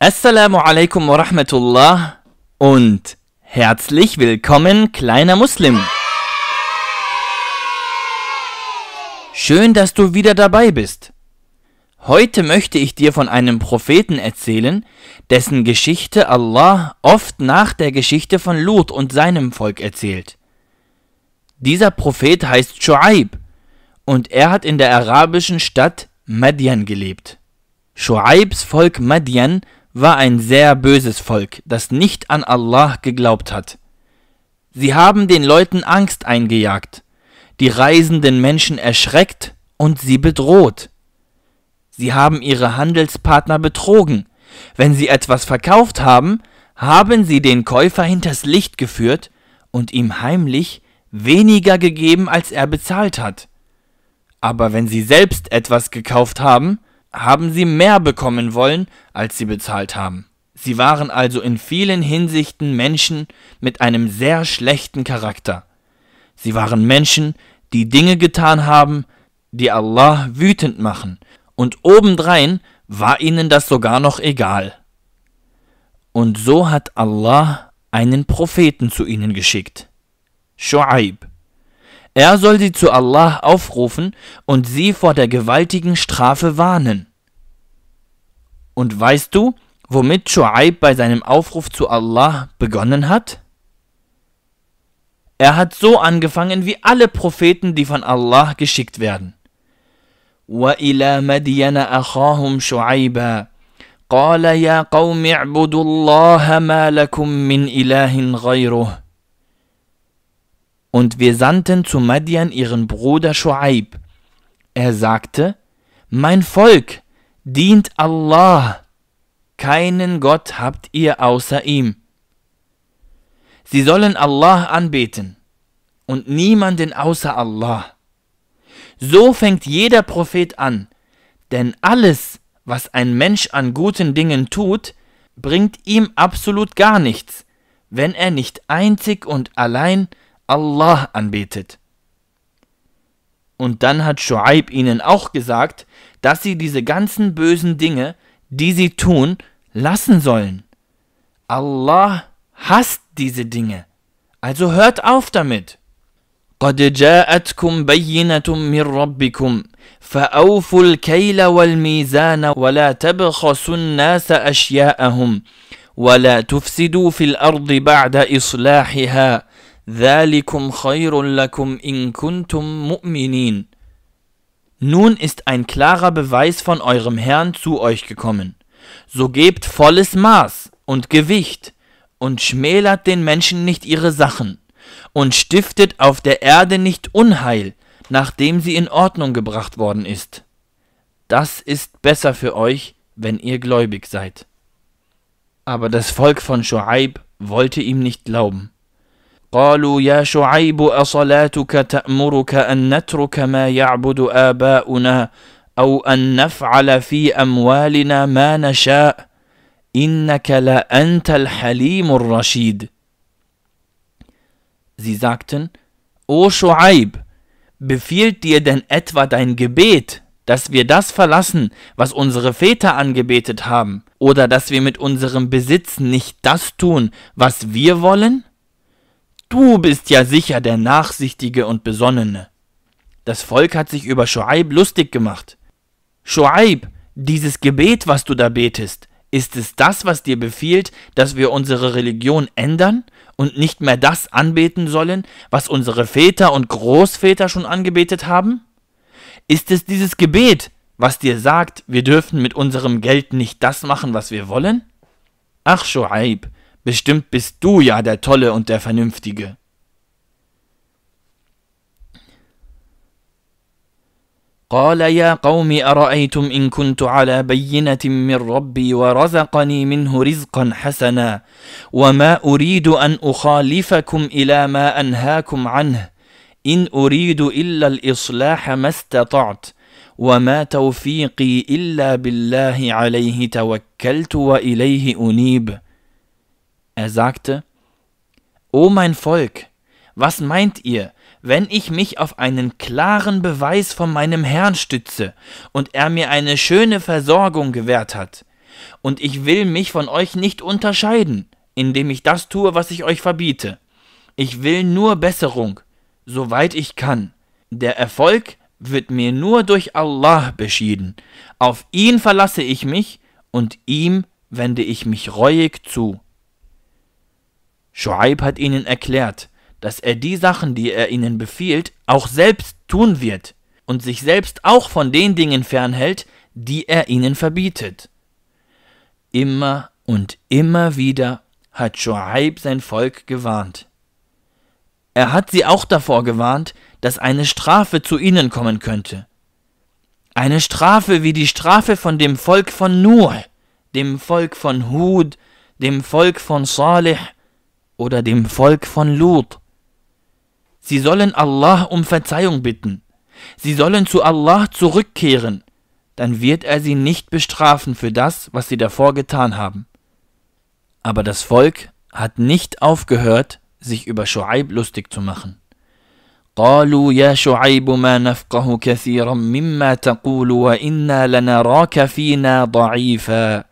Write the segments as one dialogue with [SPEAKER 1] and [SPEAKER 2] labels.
[SPEAKER 1] Assalamu alaikum wa rahmatullah und herzlich willkommen, kleiner Muslim. Schön, dass du wieder dabei bist. Heute möchte ich dir von einem Propheten erzählen, dessen Geschichte Allah oft nach der Geschichte von Lut und seinem Volk erzählt. Dieser Prophet heißt Shu'aib und er hat in der arabischen Stadt Madian gelebt. Shu'aibs Volk Madian war ein sehr böses Volk, das nicht an Allah geglaubt hat. Sie haben den Leuten Angst eingejagt, die reisenden Menschen erschreckt und sie bedroht. Sie haben ihre Handelspartner betrogen. Wenn sie etwas verkauft haben, haben sie den Käufer hinters Licht geführt und ihm heimlich weniger gegeben, als er bezahlt hat. Aber wenn sie selbst etwas gekauft haben, haben sie mehr bekommen wollen, als sie bezahlt haben. Sie waren also in vielen Hinsichten Menschen mit einem sehr schlechten Charakter. Sie waren Menschen, die Dinge getan haben, die Allah wütend machen, und obendrein war ihnen das sogar noch egal. Und so hat Allah einen Propheten zu ihnen geschickt. Shu'aib. Er soll sie zu Allah aufrufen und sie vor der gewaltigen Strafe warnen. Und weißt du, womit Shu'aib bei seinem Aufruf zu Allah begonnen hat? Er hat so angefangen wie alle Propheten, die von Allah geschickt werden. وإلى مدين أخاهم شعيبا قال يا قوم اعبدوا الله ما لكم من إله غيره und wir sandten zu Madian ihren Bruder Schuaib. Er sagte, Mein Volk dient Allah, keinen Gott habt ihr außer ihm. Sie sollen Allah anbeten und niemanden außer Allah. So fängt jeder Prophet an, denn alles, was ein Mensch an guten Dingen tut, bringt ihm absolut gar nichts, wenn er nicht einzig und allein Allah anbetet. Und dann hat Shuaib ihnen auch gesagt, dass sie diese ganzen bösen Dinge, die sie tun, lassen sollen. Allah hasst diese Dinge. Also hört auf damit. قد جاءتكم بينة من ربكم فأوفوا الكيل والميزان ولا تبخسوا الناس أشياءهم ولا تفسدوا في الأرض بعد إصلاحها ذَلِكُمْ خَيْرٌ لَكُمْ إِن كُنْتُمْ مُؤْمِنِينَ Nun ist ein klarer Beweis von eurem Herrn zu euch gekommen. So gebt volles Maß und Gewicht und schmälert den Menschen nicht ihre Sachen und stiftet auf der Erde nicht Unheil, nachdem sie in Ordnung gebracht worden ist. Das ist besser für euch, wenn ihr gläubig seid. Aber das Volk von Schuaib wollte ihm nicht glauben. قالوا يا شعيب اصلاتك تامرك ان نترك ما يعبد اباؤنا او ان نفعل في اموالنا ما نشاء انك لانت الحليم الرشيد Sie sagten, O Schuaib, befiehlt dir denn etwa dein Gebet, dass wir das verlassen, was unsere Väter angebetet haben, oder dass wir mit unserem Besitz nicht das tun, was wir wollen? Du bist ja sicher der Nachsichtige und Besonnene. Das Volk hat sich über Schuaib lustig gemacht. Schuaib, dieses Gebet, was du da betest, ist es das, was dir befiehlt, dass wir unsere Religion ändern und nicht mehr das anbeten sollen, was unsere Väter und Großväter schon angebetet haben? Ist es dieses Gebet, was dir sagt, wir dürfen mit unserem Geld nicht das machen, was wir wollen? Ach, Schuaib, Bestimmt bist du ja der Tolle und der Vernünftige. قال يا قوم أرأيتم إن كنت على بينة من ربي ورزقني منه رزقا حسنا وما أريد أن أخالفكم إلى ما أنهاكم عنه إن أريد إلا الإصلاح ما استطعت وما توفيقي إلا بالله عليه توكلت وإليه أنيب Er sagte, O mein Volk, was meint ihr, wenn ich mich auf einen klaren Beweis von meinem Herrn stütze und er mir eine schöne Versorgung gewährt hat? Und ich will mich von euch nicht unterscheiden, indem ich das tue, was ich euch verbiete. Ich will nur Besserung, soweit ich kann. Der Erfolg wird mir nur durch Allah beschieden. Auf ihn verlasse ich mich und ihm wende ich mich reuig zu. Schuaib hat ihnen erklärt, dass er die Sachen, die er ihnen befiehlt, auch selbst tun wird und sich selbst auch von den Dingen fernhält, die er ihnen verbietet. Immer und immer wieder hat Schuaib sein Volk gewarnt. Er hat sie auch davor gewarnt, dass eine Strafe zu ihnen kommen könnte. Eine Strafe wie die Strafe von dem Volk von Nur, dem Volk von Hud, dem Volk von Saleh oder dem Volk von Lut. Sie sollen Allah um Verzeihung bitten. Sie sollen zu Allah zurückkehren. Dann wird er sie nicht bestrafen für das, was sie davor getan haben. Aber das Volk hat nicht aufgehört, sich über Shu'aib lustig zu machen. قالوا يا شعيب ما نفقه كثيرا مما تقول وإنا لنراك فينا ضعيفا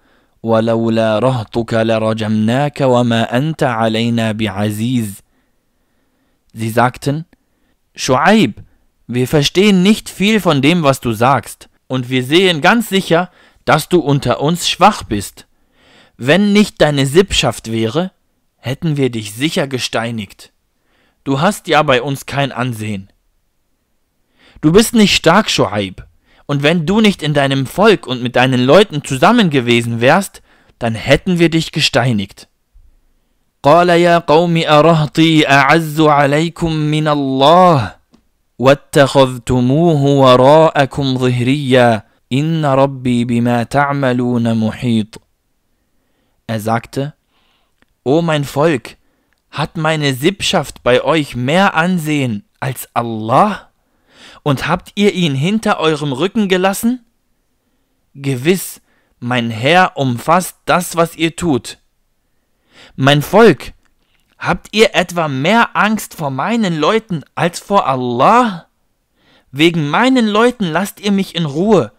[SPEAKER 1] ولولا رهطك لرجمناك وما أنت علينا بعزيز. Sie sagten, Schuaib, wir verstehen nicht viel von dem, was du sagst, und wir sehen ganz sicher, dass du unter uns schwach bist. Wenn nicht deine Sippschaft wäre, hätten wir dich sicher gesteinigt. Du hast ja bei uns kein Ansehen. Du bist nicht stark, Schuaib und wenn du nicht in deinem Volk und mit deinen Leuten zusammen gewesen wärst, dann hätten wir dich gesteinigt. قال يا قوم أرهطي أعز عليكم من الله واتخذتموه وراءكم ظهريا إن ربي بما تعملون محيط Er sagte, O mein Volk, hat meine Sippschaft bei euch mehr Ansehen als Allah? und habt ihr ihn hinter eurem Rücken gelassen? Gewiss, mein Herr umfasst das, was ihr tut. Mein Volk, habt ihr etwa mehr Angst vor meinen Leuten als vor Allah? Wegen meinen Leuten lasst ihr mich in Ruhe,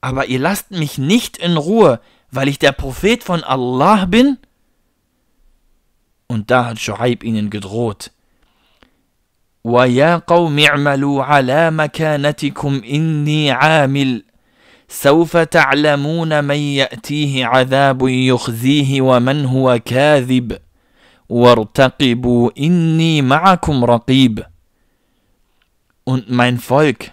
[SPEAKER 1] aber ihr lasst mich nicht in Ruhe, weil ich der Prophet von Allah bin? Und da hat Schuaib ihnen gedroht, ويا قوم اعملوا على مكانتكم إني عامل سوف تعلمون من يأتيه عذاب يخزيه ومن هو كاذب وارتقبوا إني معكم رقيب Und mein Volk,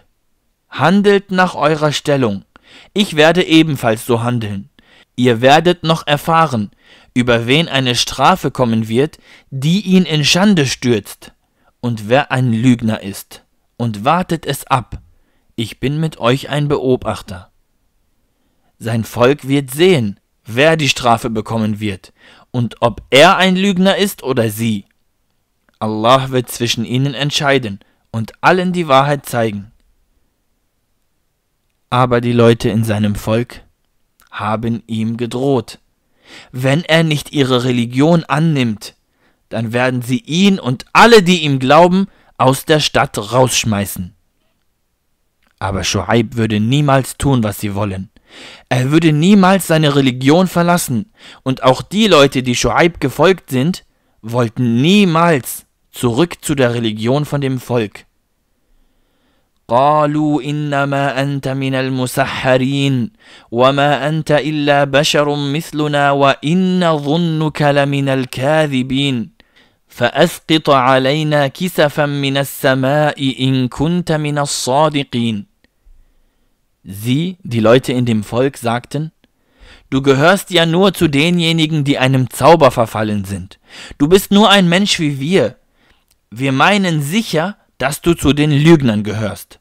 [SPEAKER 1] handelt nach eurer Stellung. Ich werde ebenfalls so handeln. Ihr werdet noch erfahren, über wen eine Strafe kommen wird, die ihn in Schande stürzt und wer ein Lügner ist, und wartet es ab, ich bin mit euch ein Beobachter. Sein Volk wird sehen, wer die Strafe bekommen wird, und ob er ein Lügner ist oder sie. Allah wird zwischen ihnen entscheiden und allen die Wahrheit zeigen. Aber die Leute in seinem Volk haben ihm gedroht. Wenn er nicht ihre Religion annimmt, dann werden sie ihn und alle, die ihm glauben, aus der Stadt rausschmeißen. Aber Schuaib würde niemals tun, was sie wollen. Er würde niemals seine Religion verlassen, und auch die Leute, die Schuaib gefolgt sind, wollten niemals zurück zu der Religion von dem Volk. قالوا انما انت من المسحرين وما انت الا بشر مثلنا وان ظنك لمن الكاذبين فاسقط علينا كسفا من السماء ان كنت من الصادقين Sie, die Leute in dem Volk, sagten, Du gehörst ja nur zu denjenigen, die einem Zauber verfallen sind. Du bist nur ein Mensch wie wir. Wir meinen sicher, dass du zu den Lügnern gehörst.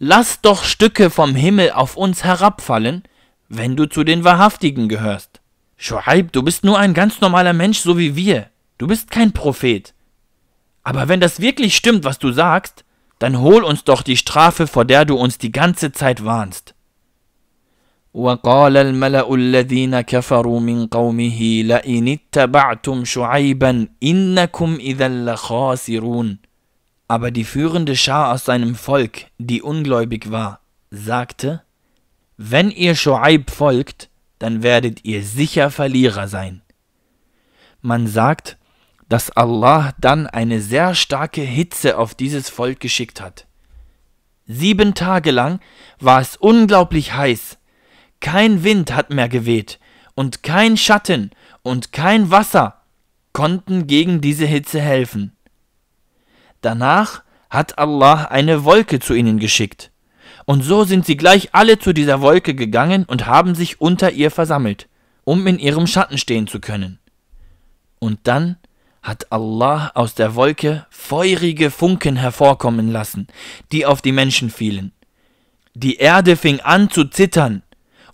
[SPEAKER 1] Lass doch Stücke vom Himmel auf uns herabfallen, wenn du zu den Wahrhaftigen gehörst. Schuaib, du bist nur ein ganz normaler Mensch, so wie wir. Du bist kein Prophet. Aber wenn das wirklich stimmt, was du sagst, dann hol uns doch die Strafe, vor der du uns die ganze Zeit warnst. وقال الملأ الذين كفروا من قومه لئن اتبعتم شعيبا إنكم إذا لخاسرون Aber die führende Schar aus seinem Volk, die ungläubig war, sagte, Wenn ihr Schuaib folgt, dann werdet ihr sicher Verlierer sein. Man sagt, dass Allah dann eine sehr starke Hitze auf dieses Volk geschickt hat. Sieben Tage lang war es unglaublich heiß. Kein Wind hat mehr geweht und kein Schatten und kein Wasser konnten gegen diese Hitze helfen. Danach hat Allah eine Wolke zu ihnen geschickt. Und so sind sie gleich alle zu dieser Wolke gegangen und haben sich unter ihr versammelt, um in ihrem Schatten stehen zu können. Und dann hat Allah aus der Wolke feurige Funken hervorkommen lassen, die auf die Menschen fielen. Die Erde fing an zu zittern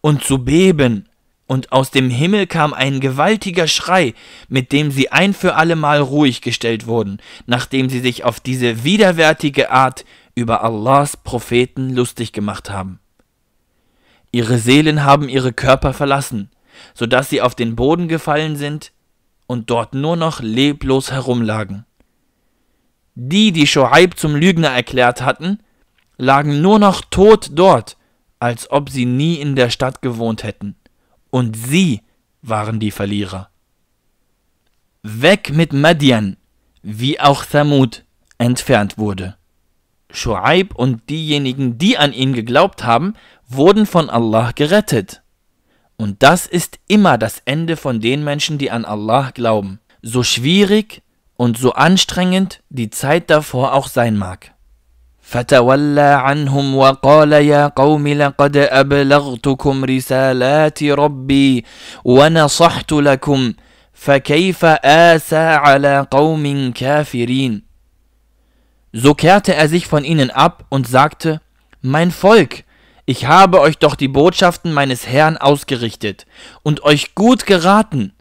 [SPEAKER 1] und zu beben, und aus dem Himmel kam ein gewaltiger Schrei, mit dem sie ein für allemal ruhig gestellt wurden, nachdem sie sich auf diese widerwärtige Art über Allahs Propheten lustig gemacht haben. Ihre Seelen haben ihre Körper verlassen, so dass sie auf den Boden gefallen sind und dort nur noch leblos herumlagen. Die, die Schoaib zum Lügner erklärt hatten, lagen nur noch tot dort, als ob sie nie in der Stadt gewohnt hätten. Und sie waren die Verlierer. Weg mit Madian, wie auch Thamud entfernt wurde. Schuaib und diejenigen, die an ihn geglaubt haben, wurden von Allah gerettet. Und das ist immer das Ende von den Menschen, die an Allah glauben. So schwierig und so anstrengend die Zeit davor auch sein mag. فتولى عنهم وقال يا قوم لقد أبلغتكم رسالات ربي ونصحت لكم فكيف آسى على قوم كافرين So kehrte er sich von ihnen ab und sagte, Mein Volk, ich habe euch doch die Botschaften meines Herrn ausgerichtet und euch gut geraten.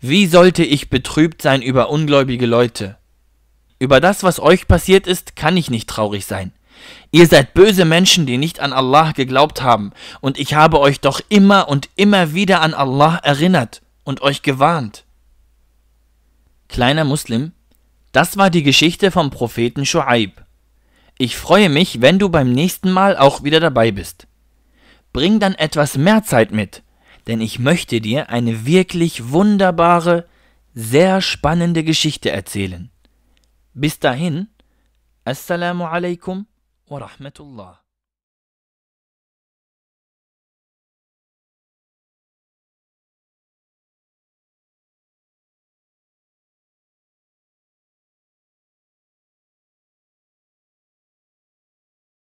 [SPEAKER 1] Wie sollte ich betrübt sein über ungläubige Leute? Über das, was euch passiert ist, kann ich nicht traurig sein. Ihr seid böse Menschen, die nicht an Allah geglaubt haben, und ich habe euch doch immer und immer wieder an Allah erinnert und euch gewarnt. Kleiner Muslim, das war die Geschichte vom Propheten Shuaib. Ich freue mich, wenn du beim nächsten Mal auch wieder dabei bist. Bring dann etwas mehr Zeit mit, denn ich möchte dir eine wirklich wunderbare, sehr spannende Geschichte erzählen. Bis dahin, Assalamu alaikum wa rahmatullah.